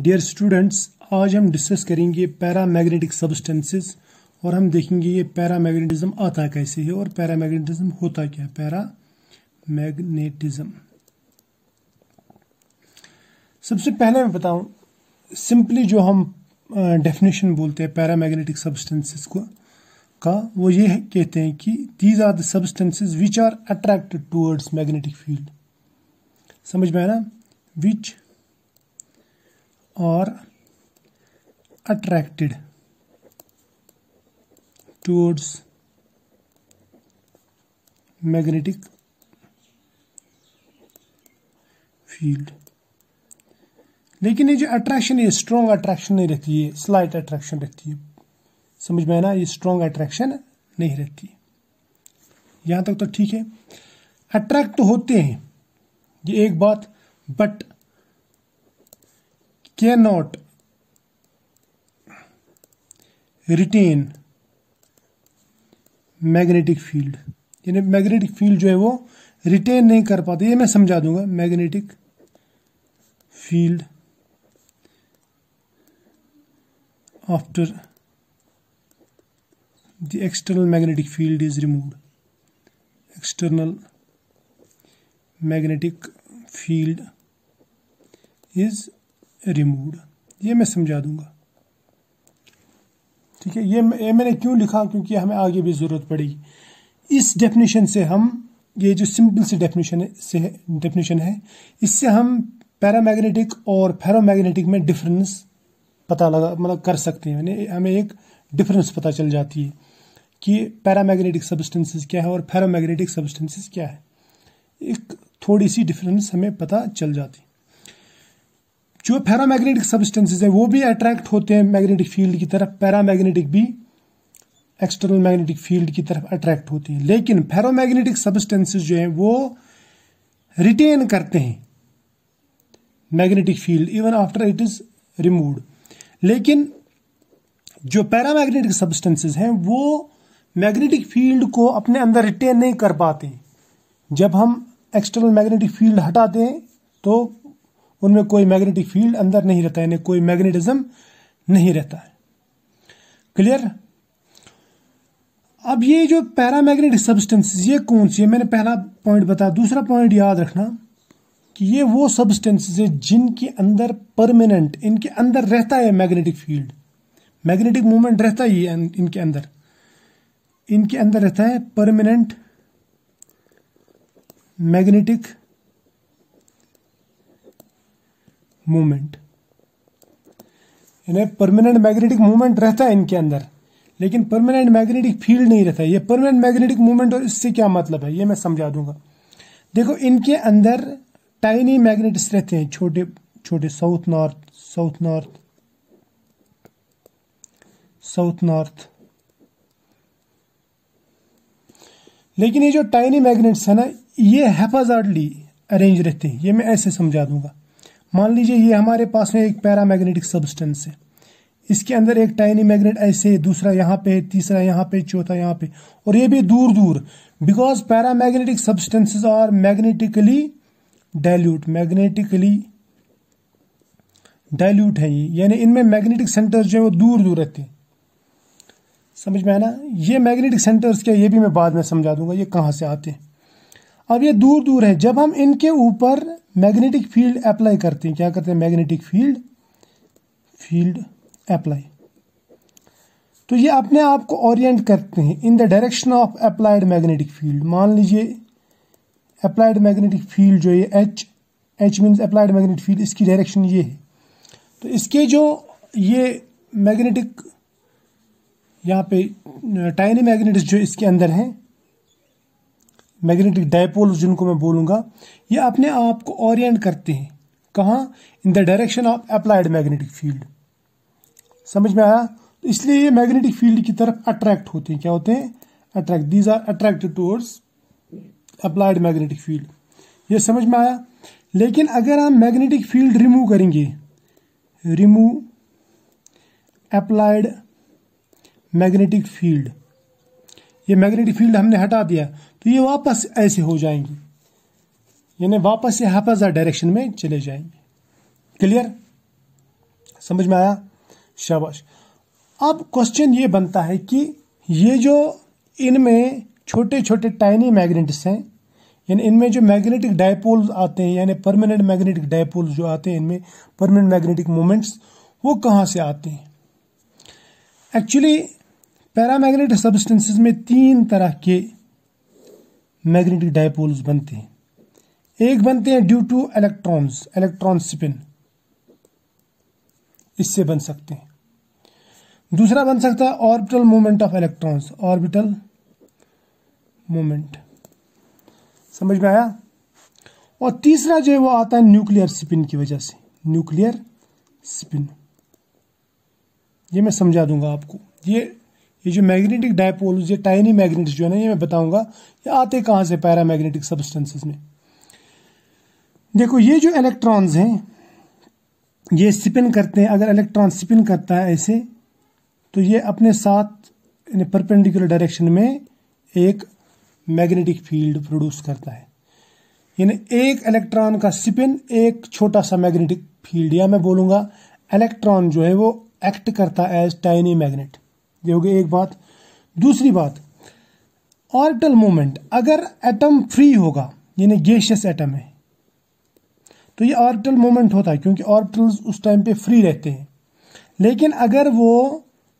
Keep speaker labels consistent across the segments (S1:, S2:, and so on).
S1: dear students आज हम discuss करेंगे पैरा मैग्नेटिक सब्सटेंसेज और हम देखेंगे ये पैरा मैग्नेटिज्म आता कैसे है और पैरा मैग्नेटिज्म होता क्या है पैरा मैग्नेटिज्म सबसे पहले मैं बताऊं सिंपली जो हम डेफिनेशन बोलते हैं पैरा मैग्नेटिक सब्सटेंसेज को का वो ये है, कहते हैं कि these are the substances which are attracted towards magnetic field समझ में आना which or attracted towards magnetic field लेकिन ये जो अट्रैक्शन है स्ट्रॉन्ग अट्रैक्शन नहीं रहती है स्लाइट अट्रैक्शन रहती है समझ में आना ये स्ट्रॉन्ग अट्रैक्शन नहीं रहती यहां तक तो ठीक है अट्रैक्ट तो होते हैं ये एक बात but cannot retain magnetic field यानी magnetic field जो है वो retain नहीं कर पाते ये मैं समझा दूंगा magnetic field after the external magnetic field is removed external magnetic field is remove ये मैं समझा दूंगा ठीक है ये ये मैंने क्यों लिखा क्योंकि हमें आगे भी ज़रूरत पड़ेगी इस डेफिनेशन से हम ये जो सिंपल सी डेफिनेशन से डेफिनेशन है इससे हम पैरामैग्नेटिक और फेरोमैग्नेटिक में डिफरेंस पता लगा मतलब कर सकते हैं यानी हमें एक डिफरेंस पता चल जाती है कि पैरामैग्नेटिक सब्सटेंसेस क्या है और फेरोमैग्नेटिक सब्सटेंसेस क्या है एक थोड़ी सी डिफरेंस हमें पता चल जाती जो फेरामैग्नेटिक सब्सटेंसेज है वो भी अट्रैक्ट होते हैं मैग्नेटिक फील्ड की तरफ पैरामैग्नेटिक भी एक्सटर्नल मैग्नेटिक फील्ड की तरफ अट्रैक्ट होती है लेकिन फेरोमैग्नेटिक सब्सटेंसेज जो है वो रिटेन करते हैं magnetic field even after it is remove लेकिन जो पैरामैग्नेटिक सब्सटेंसेज हैं वो मैग्नेटिक फील्ड को अपने अंदर रिटेन नहीं कर पाते जब हम एक्सटर्नल मैग्नेटिक फील्ड हटाते हैं तो उनमें कोई मैग्नेटिक फील्ड अंदर नहीं रहता यानी कोई मैग्नेटिज्म नहीं रहता है क्लियर अब ये जो पैरा मैग्नेटिक सब्सटेंसेस ये कौन सी है मैंने पहला पॉइंट बताया दूसरा पॉइंट याद रखना कि ये वो सब्सटेंसेस है जिनके अंदर परमानेंट इनके अंदर रहता है मैग्नेटिक फील्ड मैग्नेटिक मूवमेंट रहता ही है इनके अंदर इनके अंदर रहता है परमानेंट मैग्नेटिक मूवमेंट यानी परमानेंट मैग्नेटिक मूवमेंट रहता है इनके अंदर लेकिन परमानेंट मैग्नेटिक फील्ड नहीं रहता ये परमानेंट मैग्नेटिक मूवमेंट और इससे क्या मतलब है ये मैं समझा दूंगा देखो इनके अंदर टाइनी मैग्नेट्स रहते हैं छोटे छोटे south north south north south north लेकिन ये जो टाइनी मैग्नेट्स है ना ये हेफाजाटली अरेंज रहते हैं ये मैं ऐसे समझा दूंगा मान लीजिए ये हमारे पास में एक पैरामैग्नेटिक सब्सटेंस है इसके अंदर एक टाइनी मैग्नेट ऐसे है दूसरा यहाँ पे है तीसरा यहाँ पे चौथा यहाँ पे और ये भी दूर दूर because paramagnetic substances are magnetically dilute magnetically dilute है ये यानी इनमें मैग्नेटिक सेंटर्स जो है वो दूर दूर रहते हैं समझ में है ना ये मैग्नेटिक सेंटर्स क्या ये भी मैं बाद में समझा दूंगा ये कहाँ से आते हैं अब ये दूर दूर है जब हम इनके ऊपर मैग्नेटिक फील्ड अप्लाई करते हैं क्या करते हैं मैग्नेटिक फील्ड फील्ड अप्लाई तो ये अपने आप को ओरिएंट करते हैं in the direction of applied magnetic field मान लीजिए अप्लाइड मैग्नेटिक फील्ड जो ये H H means applied magnetic field इसकी डायरेक्शन ये है तो इसके जो ये मैग्नेटिक यहाँ पे टाइनी मैग्नेट्स जो इसके अंदर हैं मैग्नेटिक डायपोल जिनको मैं बोलूंगा ये अपने आप को ओरिएंट करते हैं कहाँ in the direction of applied magnetic field समझ में आया तो इसलिए ये मैग्नेटिक फील्ड की तरफ अट्रैक्ट होते हैं क्या होते हैं attract these are attracted towards applied magnetic field ये समझ में आया लेकिन अगर हम मैग्नेटिक फील्ड रिमूव करेंगे रिमूव अप्लाइड मैग्नेटिक फील्ड ये मैग्नेटिक फील्ड हमने हटा दिया तो ये वापस ऐसे हो जाएंगे यानी वापस ये हफाजा डायरेक्शन में चले जाएंगे क्लियर समझ में आया शाबाश अब क्वेश्चन ये बनता है कि ये जो इनमें छोटे छोटे टाइनी मैग्नेट्स हैं यानी इनमें जो मैग्नेटिक डायपोल आते हैं यानी परमानेंट मैग्नेटिक डायपोल जो आते हैं इनमें परमानेंट मैग्नेटिक मोमेंट्स वो कहाँ से आते हैं एक्चुअली पैरामैग्नेटिक सब्सटेंसेस में तीन तरह के मैग्नेटिक डायपोल्स बनते हैं एक बनते हैं due to electrons electron spin इससे बन सकते हैं दूसरा बन सकता है orbital moment of electrons orbital moment समझ में आया और तीसरा जो है वो आता है न्यूक्लियर स्पिन की वजह से न्यूक्लियर स्पिन ये मैं समझा दूंगा आपको ये ये जो मैग्नेटिक डायपोल्स ये टाइनी मैग्नेट्स जो है ना ये मैं बताऊंगा ये आते कहां से पैरा मैग्नेटिक सब्सटेंसेस में देखो ये जो इलेक्ट्रॉन्स हैं ये स्पिन करते हैं अगर इलेक्ट्रॉन स्पिन करता है ऐसे तो ये अपने साथ परपेंडिकुलर डायरेक्शन में एक मैग्नेटिक फील्ड प्रोड्यूस करता है यानी एक इलेक्ट्रॉन का स्पिन एक छोटा सा मैग्नेटिक फील्ड या मैं बोलूंगा इलेक्ट्रॉन जो है वो एक्ट करता है एज टाइनी मैग्नेट ये हो गई एक बात दूसरी बात ऑर्बिटल मोमेंट अगर एटम फ्री होगा यानी गैशियस एटम है तो ये ऑर्बिटल मोमेंट होता है क्योंकि ऑर्बिटल्स उस टाइम पे फ्री रहते हैं लेकिन अगर वो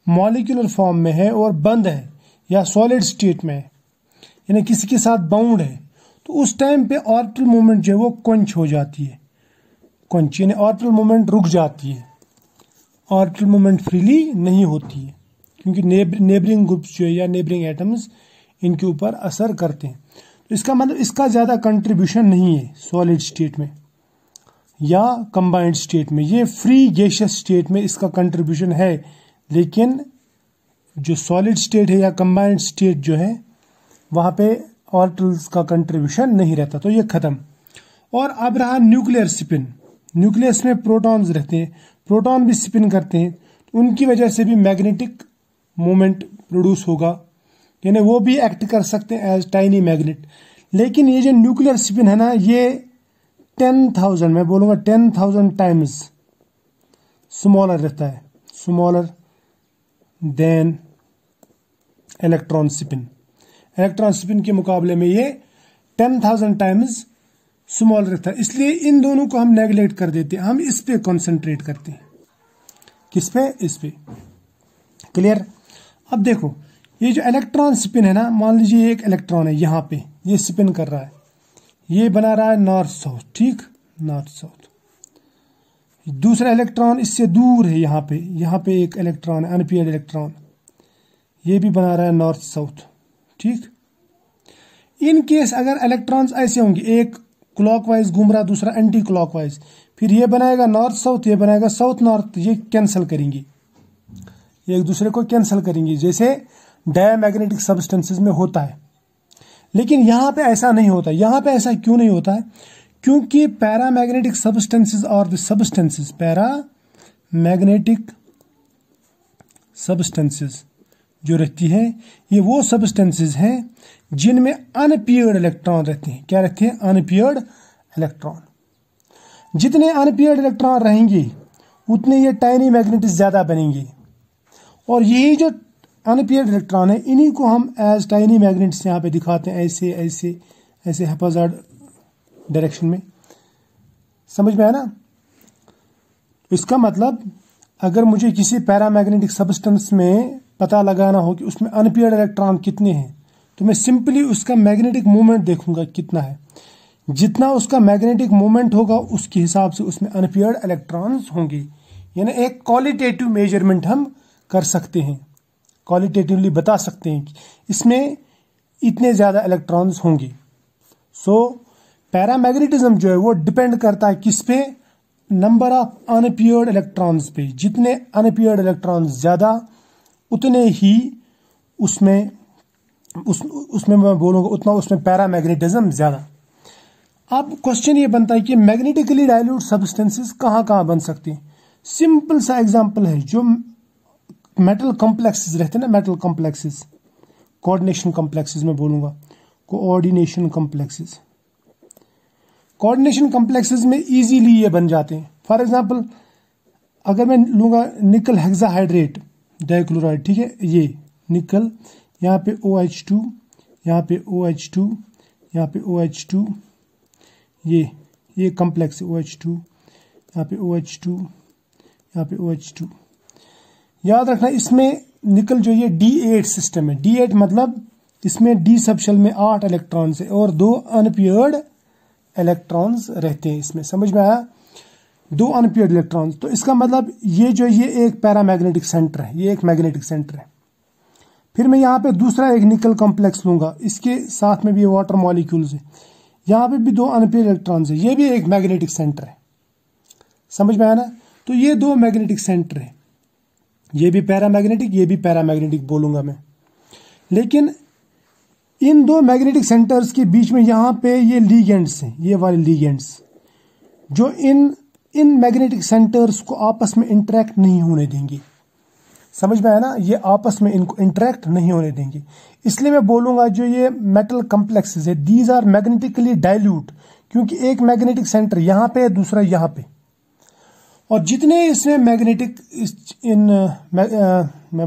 S1: मॉलिकुलर फॉर्म में है और बंद है या सॉलिड स्टेट में है यानी किसी के साथ बाउंड है तो उस टाइम पे ऑर्बिटल मोमेंट जो है वो कंच हो जाती है कंच यानी ऑर्बिटल मोमेंट रुक जाती है ऑर्बिटल मोमेंट फ्रीली नहीं होती है क्योंकि नेबरिंग ग्रुप्स जो है या नेबरिंग एटम्स इनके ऊपर असर करते हैं तो इसका मतलब इसका ज़्यादा कंट्रीब्यूशन नहीं है सॉलिड स्टेट में या कंबाइंड स्टेट में ये फ्री गैशियस स्टेट में इसका कंट्रीब्यूशन है लेकिन जो सॉलिड स्टेट है या कंबाइंड स्टेट जो है वहाँ पे ऑर्टल्स का कंट्रीब्यूशन नहीं रहता तो ये ख़त्म और अब रहा न्यूक्लियर स्पिन न्यूक्लियस में प्रोटॉन्स रहते हैं प्रोटॉन भी स्पिन करते हैं उनकी वजह से भी मैग्नेटिक मोमेंट प्रोड्यूस होगा यानी वो भी एक्ट कर सकते हैं एज टाइनी मैग्नेट लेकिन ये जो न्यूक्लियर स्पिन है ना ये टेन थाउजेंड मैं बोलूँगा टेन थाउजेंड टाइम्स स्मॉलर रहता है smaller than electron spin electron spin के मुकाबले में ये टेन थाउजेंड टाइम्स स्मॉल रहता है इसलिए इन दोनों को हम नेग्लेक्ट कर देते हैं हम इस पे कॉन्सेंट्रेट करते हैं किस पे इस पे क्लियर अब देखो ये जो इलेक्ट्रॉन स्पिन है ना मान लीजिए एक इलेक्ट्रॉन है यहाँ पे ये स्पिन कर रहा है ये बना रहा है नॉर्थ साउथ ठीक नॉर्थ साउथ दूसरा इलेक्ट्रॉन इससे दूर है यहाँ पे यहाँ पे एक इलेक्ट्रॉन है अनपेड इलेक्ट्रॉन ये भी बना रहा है नॉर्थ साउथ ठीक इन केस अगर इलेक्ट्रॉन्स ऐसे होंगे एक क्लॉकवाइज घूम रहा दूसरा एंटी क्लॉकवाइज फिर ये बनाएगा नॉर्थ साउथ ये बनाएगा साउथ नॉर्थ ये कैंसिल करेंगे ये एक दूसरे को कैंसिल करेंगे जैसे डायमैग्नेटिक सब्सटेंसेस में होता है लेकिन यहां पे ऐसा नहीं होता यहां पे ऐसा क्यों नहीं होता है क्योंकि पैरा मैग्नेटिक सब्सटेंसेस और द पैरा मैग्नेटिक सब्सटेंसेस जो रहती है ये वो सब्सटेंसेस हैं जिनमें अनपियर्ड इलेक्ट्रॉन रहते हैं क्या रहते हैं अनपियर्ड इलेक्ट्रॉन जितने अनपियर्ड इलेक्ट्रॉन रहेंगे उतने ये टाइनी मैग्नेटिस ज़्यादा बनेंगे और यही जो अनपेयर इलेक्ट्रॉन है इन्हीं को हम एज टाइनी मैग्नेट्स यहाँ पे दिखाते हैं ऐसे ऐसे ऐसे हेपाजार्ड डायरेक्शन में समझ में आया ना इसका मतलब अगर मुझे किसी पैरामैग्नेटिक सब्सटेंस में पता लगाना हो कि उसमें अनपेयर्ड इलेक्ट्रॉन कितने हैं तो मैं सिंपली उसका मैग्नेटिक मूवमेंट देखूंगा कितना है जितना उसका मैग्नेटिक मूवमेंट होगा उसके हिसाब से उसमें अनपेयर्ड इलेक्ट्रॉन्स होंगे यानी एक क्वालिटेटिव मेजरमेंट हम कर सकते हैं क्वालिटेटिवली बता सकते हैं कि इसमें इतने ज़्यादा इलेक्ट्रॉन्स होंगे सो पैरामैग्नेटिज्म जो है वो डिपेंड करता है किस पे नंबर ऑफ अनपियर्ड इलेक्ट्रॉन्स पे जितने अनपियर्ड इलेक्ट्रॉन्स ज़्यादा उतने ही उसमें उस उसमें मैं बोलूँगा उतना उसमें पैरामैग्नेटिज्म ज़्यादा अब क्वेश्चन ये बनता है कि मैग्नेटिकली डायल्यूट सब्सटेंसेस कहाँ कहाँ बन सकते हैं सिंपल सा एग्जांपल है जो मेटल कॉम्प्लेक्सेस रहते हैं ना मेटल कॉम्प्लेक्सेस कोऑर्डिनेशन कॉम्प्लेक्सेस मैं बोलूँगा कोऑर्डिनेशन कॉम्प्लेक्सेस कोऑर्डिनेशन कॉम्प्लेक्सेस में इजीली ये बन जाते हैं फॉर एग्जांपल अगर मैं लूंगा निकल हेक्साहाइड्रेट डाइक्लोराइड ठीक है ये निकल यहाँ पे ओ एच टू यहाँ पे ओ एच टू यहाँ पे ओ एच टू ये ये कॉम्प्लेक्स ओ एच टू यहाँ पे ओ एच टू यहाँ पे ओ एच टू याद रखना इसमें निकल जो ये डी एट सिस्टम है डी एट मतलब इसमें डी सबशल में आठ इलेक्ट्रॉन्स है और दो अनपियर्ड इलेक्ट्रॉन्स रहते हैं इसमें समझ में आया दो अनपियर्ड इलेक्ट्रॉन्स तो इसका मतलब ये जो ये एक पैरामैग्नेटिक सेंटर है ये एक मैग्नेटिक सेंटर है फिर मैं यहाँ पे दूसरा एक निकल कॉम्प्लेक्स लूंगा इसके साथ में भी वाटर मॉलिक्यूल्स है यहाँ पे भी दो अनपियर इलेक्ट्रॉन्स है ये भी एक मैग्नेटिक सेंटर है समझ में आया ना तो ये दो मैग्नेटिक सेंटर है ये भी पैरामैग्नेटिक ये भी पैरामैग्नेटिक बोलूंगा मैं लेकिन इन दो मैग्नेटिक सेंटर्स के बीच में यहां पे ये लीगेंड्स हैं ये वाले लीगेंड्स जो इन इन मैग्नेटिक सेंटर्स को आपस में इंटरेक्ट नहीं होने देंगे समझ में आया ना ये आपस में इनको इंटरेक्ट नहीं होने देंगे इसलिए मैं बोलूंगा जो ये मेटल कम्प्लेक्सेज है दीज आर मैग्नेटिकली डाइल्यूट क्योंकि एक मैग्नेटिक सेंटर यहां पे है दूसरा यहां पे और जितने इसमें मैग्नेटिक इस इन मैं, आ, मैं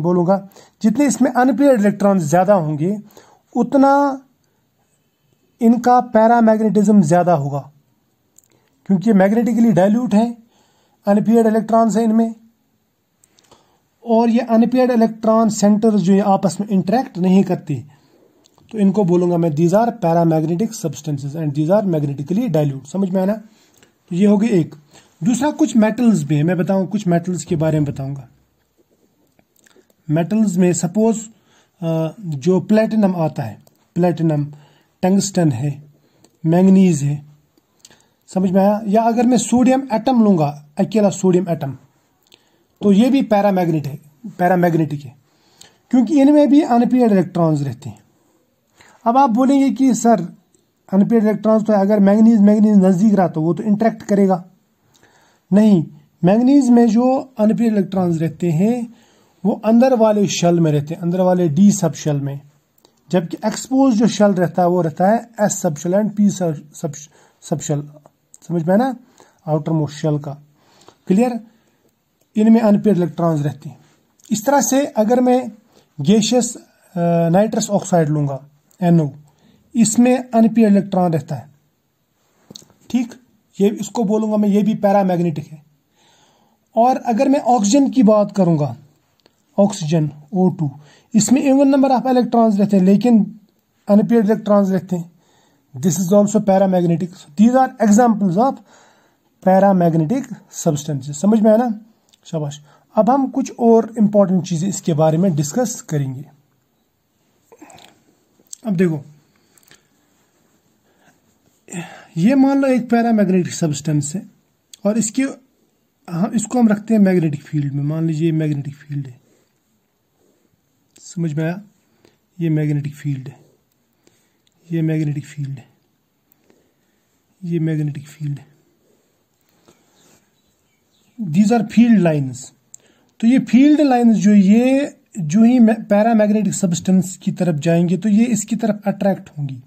S1: जितने इसमें अनपेयर इलेक्ट्रॉन ज़्यादा होंगे उतना इनका पैरामैग्नेटिज्म ज़्यादा होगा क्योंकि ये मैग्नेटिकली डाइल्यूट है अनपेयर इलेक्ट्रॉन्स हैं इनमें और ये अनपेयर इलेक्ट्रॉन सेंटर जो ये आपस में इंटरेक्ट नहीं करती तो इनको बोलूंगा मैं these are paramagnetic substances and these are magnetically dilute समझ में आना तो ये होगी एक दूसरा कुछ मेटल्स भी है मैं बताऊं कुछ मेटल्स के बारे में बताऊंगा मेटल्स में सपोज जो प्लेटिनम आता है प्लेटिनम टंगस्टन है मैंगनीज है समझ में आया या अगर मैं सोडियम एटम लूंगा अकेला सोडियम एटम तो ये भी पैरामैग्नेट है पैरामैग्नेटिक है क्योंकि इनमें भी अनपेड इलेक्ट्रॉन्स रहते हैं अब आप बोलेंगे कि सर अनपेड इलेक्ट्रॉन्स तो अगर मैग्नीज मैग्नीज नज़दीक रहा तो वो तो इंटरेक्ट करेगा नहीं मैंगनीज में जो अनपेड इलेक्ट्रॉन्स रहते हैं वो अंदर वाले शल में रहते हैं अंदर वाले डी सब शल में जबकि एक्सपोज जो शल रहता है वो रहता है एस सब शल एंड पी सब सब शल समझ में ना आउटर मोस्ट शल का क्लियर इनमें अनपेड इलेक्ट्रॉन्स रहते हैं इस तरह से अगर मैं गैशियस नाइट्रस ऑक्साइड लूंगा एनओ इसमें अनपेड इलेक्ट्रॉन रहता है ठीक ये इसको बोलूंगा मैं ये भी पैरा मैग्नेटिक है और अगर मैं ऑक्सीजन की बात करूंगा ऑक्सीजन ओ टू इसमें इवन नंबर ऑफ इलेक्ट्रॉन्स रहते हैं लेकिन अनपेड इलेक्ट्रॉन्स रहते हैं this is also paramagnetic these are examples of paramagnetic substances समझ में आया शबाश अब हम कुछ और इम्पोर्टेंट चीज़ें इसके बारे में डिस्कस करेंगे अब देखो ये मान लो एक पैरामैग्नेटिक सब्सटेंस है और इसके हम हाँ, इसको हम रखते हैं मैग्नेटिक फील्ड में मान लीजिए मैग्नेटिक फील्ड है समझ में आया ये मैग्नेटिक फील्ड है ये मैग्नेटिक फील्ड है ये मैग्नेटिक फील्ड है दीज आर फील्ड लाइंस तो ये फील्ड लाइंस जो ये जो ही पैरामैग्नेटिक सब्सटेंस की तरफ जाएंगे तो ये इसकी तरफ अट्रैक्ट होंगी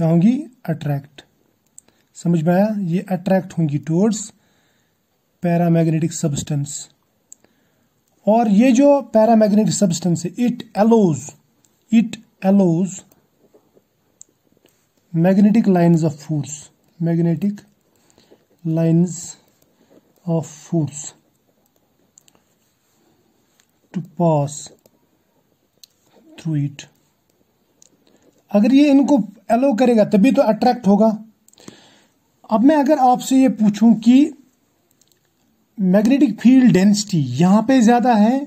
S1: क्या होंगी अट्रैक्ट समझ में आया ये अट्रैक्ट होंगी टूवर्ड्स पैरामैग्नेटिक सब्सटेंस और ये जो पैरामैग्नेटिक सब्सटेंस है it allows it allows magnetic lines of force magnetic lines of force to pass through it अगर ये इनको एलो करेगा तभी तो अट्रैक्ट होगा अब मैं अगर आपसे ये पूछूं कि मैग्नेटिक फील्ड डेंसिटी यहां पे ज़्यादा है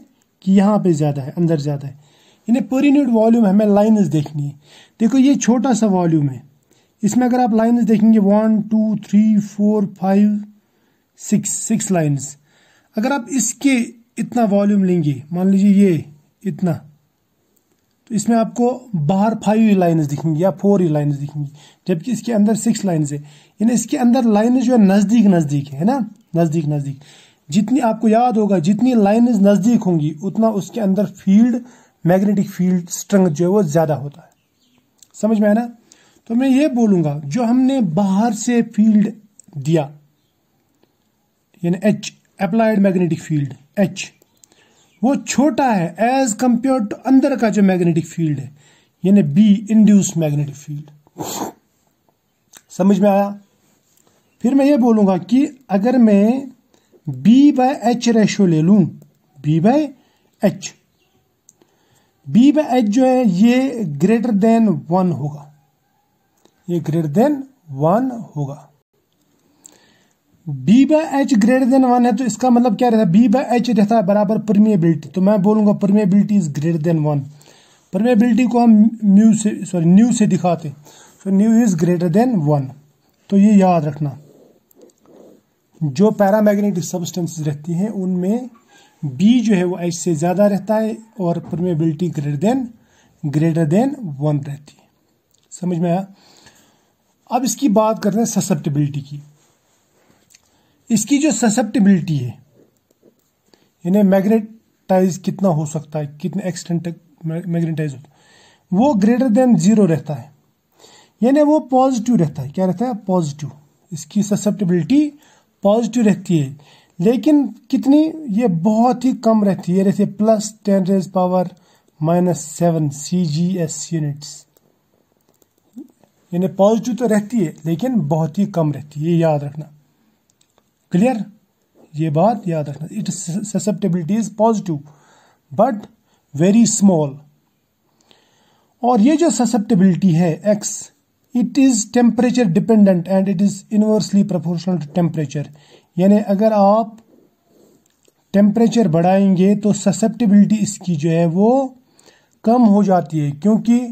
S1: कि यहां पे ज़्यादा है अंदर ज़्यादा है इन्हें पर यूनिट वॉल्यूम हमें लाइनस देखनी है देखो ये छोटा सा वॉल्यूम है इसमें अगर आप लाइनस देखेंगे one two three four five six six lines अगर आप इसके इतना वॉल्यूम लेंगे मान लीजिए ये इतना तो इसमें आपको बाहर फाइव लाइन्स e दिखेंगी या फोर ही लाइन्स दिखेंगी जबकि इसके अंदर सिक्स लाइन्स है यानी इसके अंदर लाइनें जो है नज़दीक नज़दीक है ना नज़दीक नज़दीक जितनी आपको याद होगा जितनी लाइनें नज़दीक होंगी उतना उसके अंदर फील्ड मैग्नेटिक फील्ड स्ट्रेंथ जो है वो ज़्यादा होता है समझ में आया ना तो मैं ये बोलूँगा जो हमने बाहर से फील्ड दिया यानी H applied magnetic field H वो छोटा है एज कंपेयर टू अंदर का जो मैग्नेटिक फील्ड है यानी बी इंड्यूस मैग्नेटिक फील्ड समझ में आया फिर मैं ये बोलूंगा कि अगर मैं बी बाय एच रेशो ले लू B by H B by H जो है ये ग्रेटर देन वन होगा ये ग्रेटर देन वन होगा B by H greater than one है तो इसका मतलब क्या रहता है बी बाई एच रहता है बराबर परमिएबिलिटी तो मैं बोलूंगा permeability is greater than one permeability को हम न्यू से सॉरी न्यू से दिखाते so mu is greater than one तो ये याद रखना जो पैरामैग्नेटिक सब्सटेंसेस रहती हैं उनमें बी जो है वो एच से ज़्यादा रहता है और permeability greater than greater than one रहती है समझ में आया अब इसकी बात करते हैं ससेप्टेबिलिटी की इसकी जो ससेप्टिबिलिटी है इन्हें मैग्नेटाइज कितना हो सकता है कितने एक्सटेंट तक मैग्नेटाइज होता है वो ग्रेटर देन जीरो रहता है यानी वो पॉजिटिव रहता है क्या रहता है पॉजिटिव इसकी ससेप्टिबिलिटी पॉजिटिव रहती है लेकिन कितनी ये बहुत ही कम रहती है ये रहती है plus ten raise power minus seven C G S units यानी पॉजिटिव तो रहती है लेकिन बहुत ही कम रहती है ये याद रखना क्लियर ये बात याद रखना it susceptibility is positive but very small और ये जो ससेप्टेबिलिटी है X it is temperature dependent and it is inversely proportional to temperature यानी अगर आप टेम्परेचर बढ़ाएंगे तो ससेप्टेबिलिटी इसकी जो है वो कम हो जाती है क्योंकि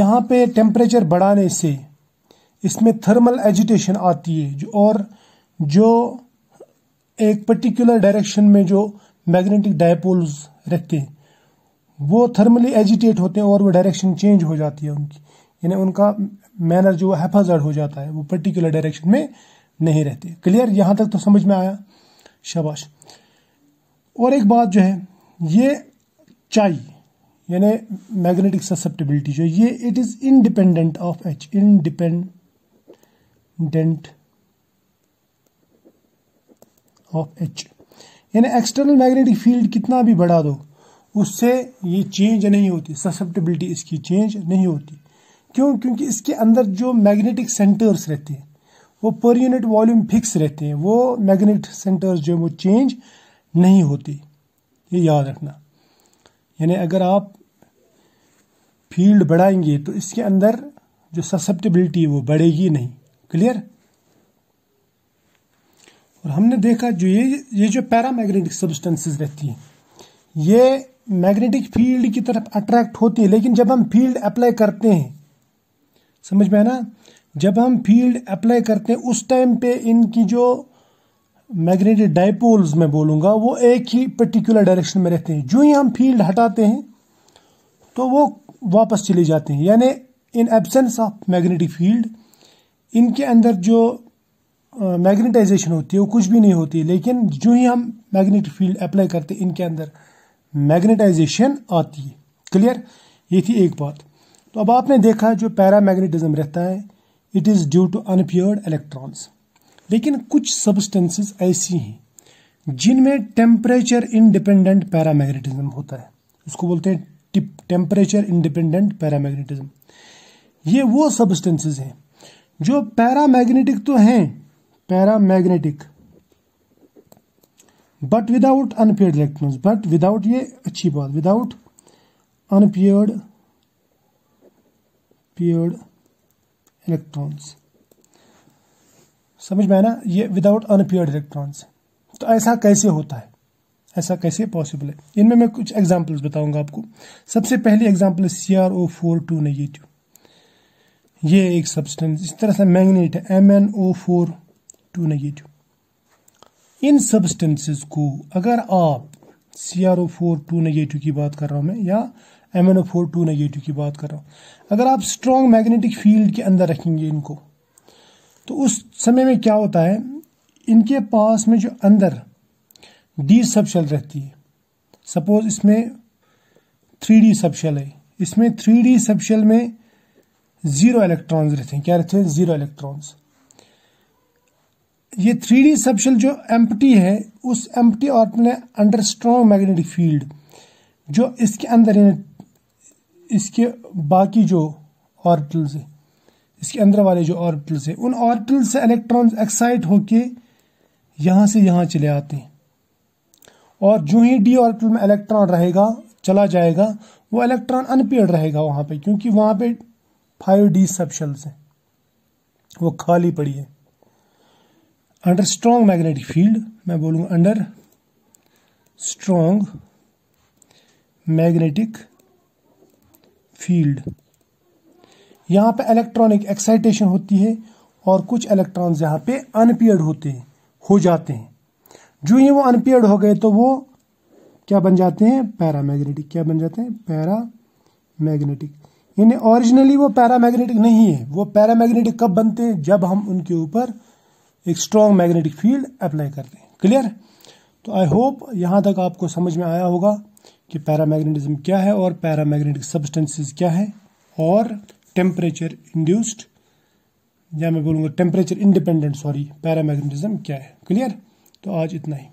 S1: यहाँ पे टेम्परेचर बढ़ाने से इसमें थर्मल एजिटेशन आती है जो और जो एक पर्टिकुलर डायरेक्शन में जो मैग्नेटिक डायपोल्स रहते हैं वो थर्मली एजिटेट होते हैं और वो डायरेक्शन चेंज हो जाती है उनकी यानी उनका मैनर जो हैफाजर्ड हो जाता है वो पर्टिकुलर डायरेक्शन में नहीं रहते क्लियर यहां तक तो समझ में आया शाबाश और एक बात जो है ये चाई यानी मैग्नेटिक ससेप्टेबिलिटी जो ये it is independent of H independent of H यानी एक्सटर्नल मैग्नेटिक फील्ड कितना भी बढ़ा दो उससे ये चेंज नहीं होती ससेप्टेबिलिटी इसकी चेंज नहीं होती क्यों क्योंकि इसके अंदर जो मैग्नेटिक सेंटर्स रहते हैं वो पर यूनिट वॉल्यूम फिक्स रहते हैं वो मैग्नेट सेंटर्स जो है वो चेंज नहीं होती ये याद रखना यानी अगर आप फील्ड बढ़ाएंगे तो इसके अंदर जो ससेप्टेबिलिटी वो बढ़ेगी नहीं क्लियर और हमने देखा जो ये ये जो पैरा मैग्नेटिक सब्सटेंसेज रहती हैं ये मैग्नेटिक फील्ड की तरफ अट्रैक्ट होती है लेकिन जब हम फील्ड अप्लाई करते हैं समझ में है ना जब हम फील्ड अप्लाई करते हैं उस टाइम पे इनकी जो मैग्नेटिक डायपोल्स मैं बोलूंगा वो एक ही पर्टिकुलर डायरेक्शन में रहते हैं जो ही हम फील्ड हटाते हैं तो वो वापस चले जाते हैं यानी in absence of magnetic field इनके अंदर जो मैग्नेटाइजेशन होती है वो कुछ भी नहीं होती लेकिन जो ही हम मैग्नेटिक फील्ड अप्लाई करते इनके अंदर मैग्नेटाइजेशन आती है क्लियर ये थी एक बात तो अब आपने देखा जो पैरा मैग्नेटिज्म रहता है it is due to unpaired electrons लेकिन कुछ सब्सटेंसेस ऐसी हैं जिनमें टेम्परेचर इनडिपेंडेंट पैरा मैग्नेटिज्म होता है उसको बोलते हैं टेम्परेचर इनडिपेंडेंट पैरा मैग्नेटिज्म ये वो सब्सटेंसेस हैं जो पैरा मैग्नेटिक तो हैं paramagnetic but without unpaired electrons but without ये अच्छी बात विदाउट अनपेयर्ड पेयर्ड इलेक्ट्रॉन्स समझ में आया ना ये विदाउट अनपेयर्ड इलेक्ट्रॉन्स तो ऐसा कैसे होता है ऐसा कैसे पॉसिबल है इनमें मैं कुछ एग्जाम्पल्स बताऊंगा आपको सबसे पहली एग्जाम्पल है C R O four two negative ये एक सब्सटेंस इस तरह से मैग्नेट है M N O four two negative इन सब्सटेंसेस को अगर आप C R O four two negative की बात कर रहा हूँ मैं या M N O four two negative की बात कर रहा हूँ अगर आप स्ट्रॉन्ग मैग्नेटिक फील्ड के अंदर रखेंगे इनको तो उस समय में क्या होता है इनके पास में जो अंदर डी सब शेल रहती है सपोज इसमें थ्री डी सब शेल है इसमें थ्री डी सब शेल में ज़ीरो इलेक्ट्रॉन्स रहते हैं क्या रहते हैं ज़ीरो इलेक्ट्रॉन्स ये थ्री डी सेप्शल जो एम्पटी है उस एम्पटी और अपने अंडर स्ट्रॉन्ग मैग्नेटिक फील्ड जो इसके अंदर इसके बाकी जो ऑर्बिटल्स है इसके अंदर वाले जो ऑर्बिटल्स है उन ऑर्बिटल्स से इलेक्ट्रॉन्स एक्साइट होके यहाँ से यहाँ चले आते हैं और जो ही डी ऑर्बिटल में इलेक्ट्रॉन रहेगा चला जाएगा वो इलेक्ट्रॉन अनपेड रहेगा वहाँ पे क्योंकि वहाँ पे फाइव डी सबशल्स हैं वो खाली पड़ी है अंडर स्ट्रॉन्ग मैग्नेटिक फील्ड मैं बोलूंगा अंडर स्ट्रोंग मैग्नेटिक फील्ड यहां पे इलेक्ट्रॉनिक एक्साइटेशन होती है और कुछ इलेक्ट्रॉन्स यहाँ पे अनपियर्ड होते हैं हो जाते हैं जो ही वो अनपियर्ड हो गए तो वो क्या बन जाते हैं पैरामैग्नेटिक क्या बन जाते हैं पैरा मैग्नेटिक यानी ओरिजिनली वो पैरामैग्नेटिक नहीं है वो पैरामैग्नेटिक कब बनते हैं जब हम उनके ऊपर एक स्ट्रॉन्ग मैग्नेटिक फील्ड अप्लाई करते हैं क्लियर तो आई होप यहाँ तक आपको समझ में आया होगा कि पैरामैग्नेटिज्म क्या है और पैरामैग्नेटिक सब्सटेंसेस क्या है और टेम्परेचर इंड्यूस्ड या मैं बोलूँगा टेम्परेचर इंडिपेंडेंट सॉरी पैरामैग्नेटिज्म क्या है क्लियर तो आज इतना ही